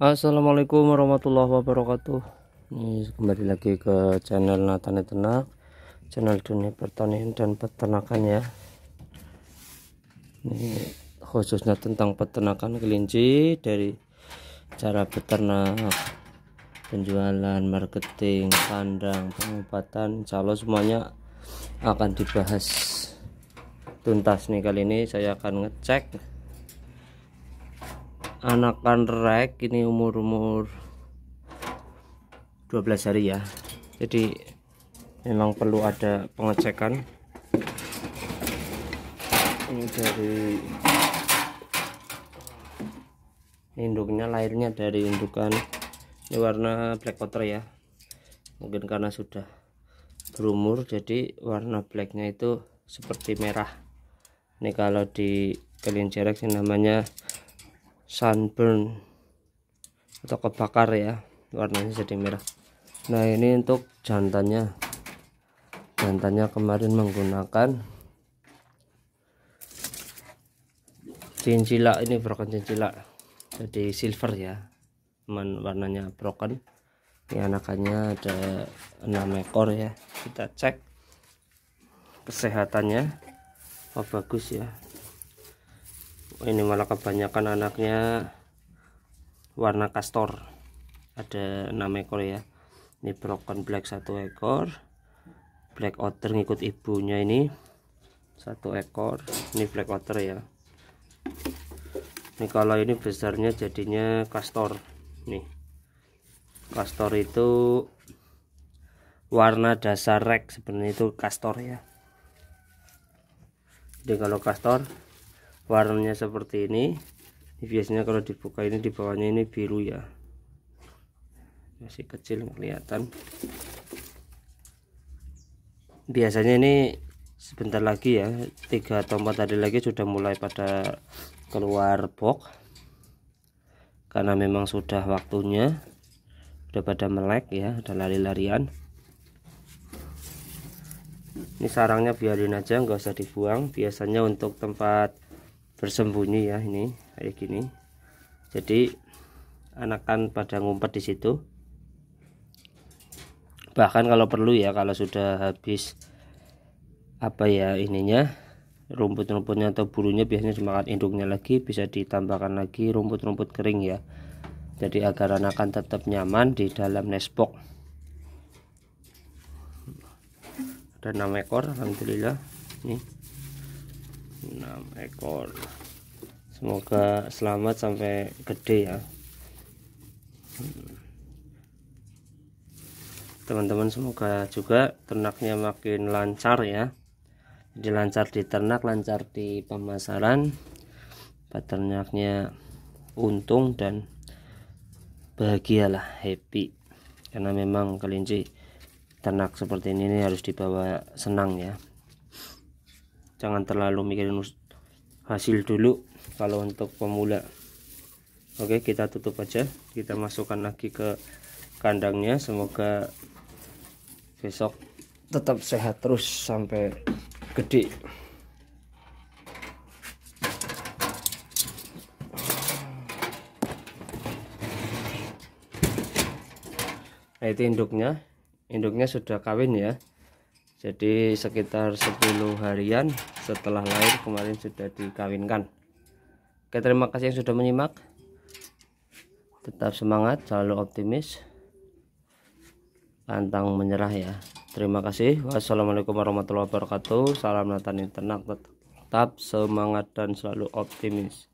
Assalamualaikum warahmatullahi wabarakatuh ini kembali lagi ke channel Natani Tenak channel dunia pertanian dan peternakan ya ini khususnya tentang peternakan kelinci dari cara peternak penjualan marketing kandang pengobatan calon semuanya akan dibahas tuntas nih kali ini saya akan ngecek anakan rek ini umur-umur 12 hari ya jadi memang perlu ada pengecekan ini dari induknya lahirnya dari indukan ini warna black water ya mungkin karena sudah berumur jadi warna blacknya itu seperti merah ini kalau di kelinci jarak namanya sunburn atau kebakar ya warnanya jadi merah nah ini untuk jantannya jantannya kemarin menggunakan cincilak ini broken cincilak jadi silver ya cuman warnanya broken ini anakannya ada 6 ekor ya kita cek kesehatannya oh bagus ya ini malah kebanyakan anaknya warna kastor ada 6 ekor ya ini broken black satu ekor black otter ngikut ibunya ini satu ekor ini black otter ya ini kalau ini besarnya jadinya kastor nih kastor itu warna dasar rek sebenarnya itu kastor ya jadi kalau kastor warnanya seperti ini ini biasanya kalau dibuka ini di bawahnya ini biru ya masih kecil kelihatan biasanya ini sebentar lagi ya tiga tombol tadi lagi sudah mulai pada keluar box karena memang sudah waktunya Sudah pada melek ya udah lari-larian ini sarangnya biarin aja nggak usah dibuang biasanya untuk tempat bersembunyi ya ini kayak gini jadi anakan pada ngumpet di situ bahkan kalau perlu ya kalau sudah habis apa ya ininya rumput-rumputnya atau bulunya biasanya dimakan induknya lagi bisa ditambahkan lagi rumput-rumput kering ya jadi agar anakan tetap nyaman di dalam nestbox ada 6 ekor Alhamdulillah nih 6 ekor semoga selamat sampai gede ya teman-teman semoga juga ternaknya makin lancar ya jadi lancar di ternak lancar di pemasaran peternaknya untung dan bahagialah happy karena memang kelinci ternak seperti ini harus dibawa senang ya jangan terlalu mikirin hasil dulu kalau untuk pemula oke kita tutup aja kita masukkan lagi ke kandangnya semoga besok tetap sehat terus sampai gede nah itu induknya induknya sudah kawin ya jadi sekitar 10 harian setelah lahir kemarin sudah dikawinkan oke terima kasih yang sudah menyimak tetap semangat selalu optimis pantang menyerah ya terima kasih wassalamualaikum warahmatullahi wabarakatuh salam natani ternak tetap semangat dan selalu optimis